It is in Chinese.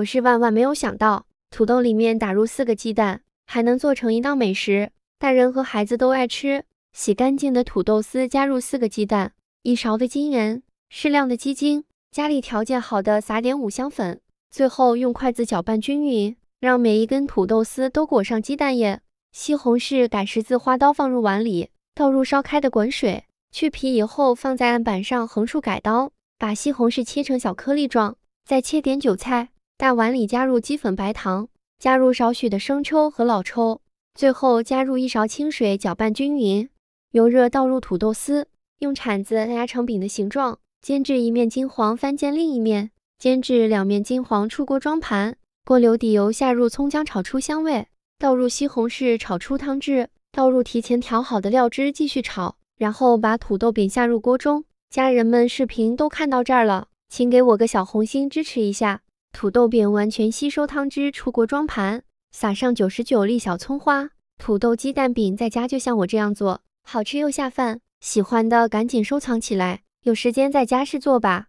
我是万万没有想到，土豆里面打入四个鸡蛋，还能做成一道美食，大人和孩子都爱吃。洗干净的土豆丝加入四个鸡蛋，一勺的精盐，适量的鸡精，家里条件好的撒点五香粉，最后用筷子搅拌均匀，让每一根土豆丝都裹上鸡蛋液。西红柿改十字花刀放入碗里，倒入烧开的滚水，去皮以后放在案板上横竖改刀，把西红柿切成小颗粒状，再切点韭菜。大碗里加入鸡粉、白糖，加入少许的生抽和老抽，最后加入一勺清水，搅拌均匀。油热倒入土豆丝，用铲子压成饼的形状，煎至一面金黄，翻煎另一面，煎至两面金黄出锅装盘。锅留底油，下入葱姜炒出香味，倒入西红柿炒出汤汁，倒入提前调好的料汁继续炒，然后把土豆饼下入锅中。家人们，视频都看到这儿了，请给我个小红心支持一下。土豆饼完全吸收汤汁出锅装盘，撒上九十九粒小葱花。土豆鸡蛋饼在家就像我这样做，好吃又下饭。喜欢的赶紧收藏起来，有时间在家试做吧。